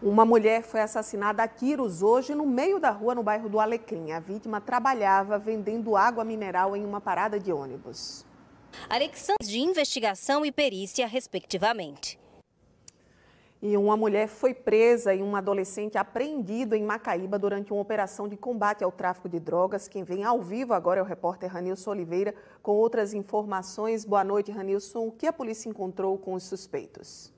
Uma mulher foi assassinada a tiros hoje no meio da rua no bairro do Alecrim. A vítima trabalhava vendendo água mineral em uma parada de ônibus. Alexandre de investigação e perícia, respectivamente. E uma mulher foi presa e um adolescente apreendido em Macaíba durante uma operação de combate ao tráfico de drogas. Quem vem ao vivo agora é o repórter Ranilson Oliveira com outras informações. Boa noite, Ranilson. O que a polícia encontrou com os suspeitos?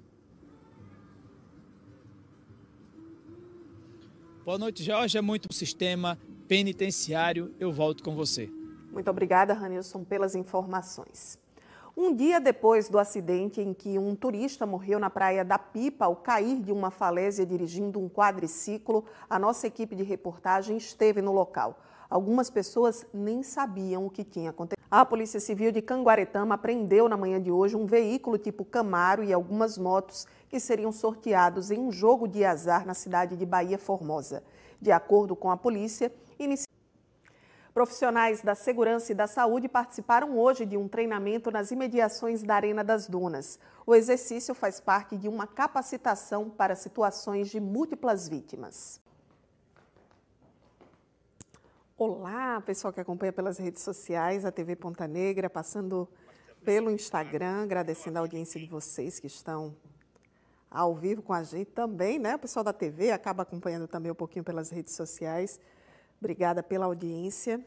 Boa noite, Jorge. É muito o sistema penitenciário. Eu volto com você. Muito obrigada, Ranilson, pelas informações. Um dia depois do acidente em que um turista morreu na praia da Pipa ao cair de uma falésia dirigindo um quadriciclo, a nossa equipe de reportagem esteve no local. Algumas pessoas nem sabiam o que tinha acontecido. A Polícia Civil de Canguaretama prendeu na manhã de hoje um veículo tipo Camaro e algumas motos que seriam sorteados em um jogo de azar na cidade de Bahia Formosa. De acordo com a polícia, inicia Profissionais da segurança e da saúde participaram hoje de um treinamento nas imediações da Arena das Dunas. O exercício faz parte de uma capacitação para situações de múltiplas vítimas. Olá, pessoal que acompanha pelas redes sociais, a TV Ponta Negra, passando pelo Instagram, agradecendo a audiência de vocês que estão ao vivo com a gente também, né? O pessoal da TV acaba acompanhando também um pouquinho pelas redes sociais. Obrigada pela audiência.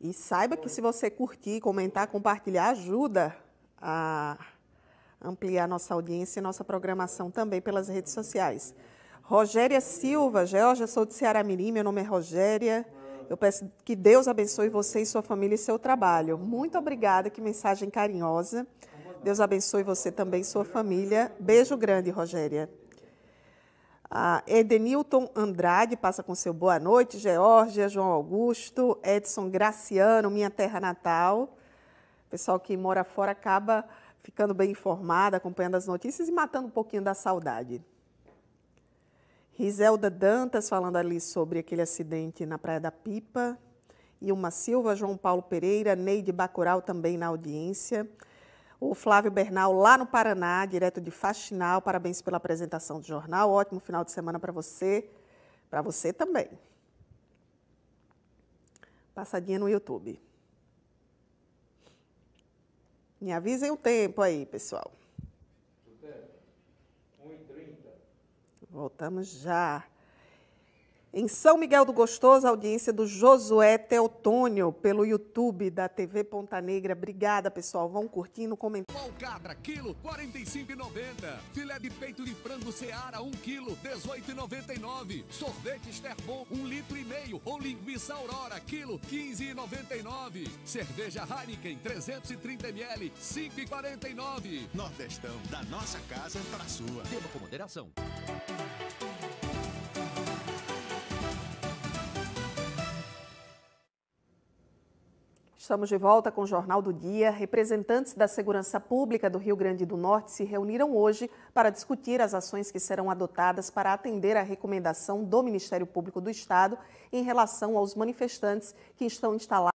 E saiba que se você curtir, comentar, compartilhar, ajuda a ampliar nossa audiência e nossa programação também pelas redes sociais. Rogéria Silva, Georgia, sou de Ceará Mirim, meu nome é Rogéria. Eu peço que Deus abençoe você e sua família e seu trabalho. Muito obrigada, que mensagem carinhosa. Deus abençoe você também, sua família. Beijo grande, Rogéria. A Edenilton Andrade passa com seu boa noite, Georgia, João Augusto, Edson Graciano, minha terra natal. Pessoal que mora fora acaba ficando bem informado, acompanhando as notícias e matando um pouquinho da saudade. Riselda Dantas falando ali sobre aquele acidente na Praia da Pipa. Ilma Silva, João Paulo Pereira, Neide Bacural também na audiência o Flávio Bernal, lá no Paraná, direto de Faxinal. Parabéns pela apresentação do jornal. Ótimo final de semana para você, para você também. Passadinha no YouTube. Me avisem o tempo aí, pessoal. Voltamos já. Em São Miguel do Gostoso, audiência do Josué Teotônio, pelo YouTube da TV Ponta Negra. Obrigada, pessoal. Vão curtindo, comentando. Alcatra, quilo, 45,90. Filé de peito de frango Seara, 1 quilo, 18,99. Sorvete Sterbon, 1 litro e meio. Ou linguiça Aurora, quilo, 15,99. Cerveja Heineken, 330 ml, 5,49. Nordestão, da nossa casa para sua. Tema com moderação. Estamos de volta com o Jornal do Dia. Representantes da Segurança Pública do Rio Grande do Norte se reuniram hoje para discutir as ações que serão adotadas para atender à recomendação do Ministério Público do Estado em relação aos manifestantes que estão instalados